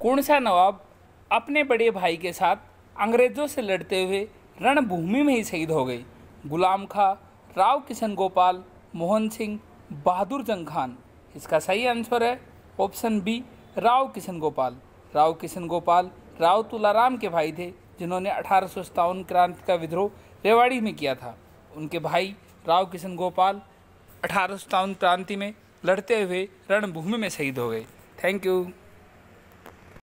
कौनसा नवाब अपने बड़े भाई के साथ अंग्रेज़ों से लड़ते हुए रणभूमि में ही शहीद हो गए गुलाम खां राव किशन गोपाल मोहन सिंह बहादुर जंग खान इसका सही आंसर है ऑप्शन बी राव किशन गोपाल राव किशन गोपाल राव तुलाराम के भाई थे जिन्होंने अठारह क्रांति का विद्रोह रेवाड़ी में किया था उनके भाई राव किशन गोपाल अठारह क्रांति में लड़ते हुए रणभूमि में शहीद हो गए थैंक यू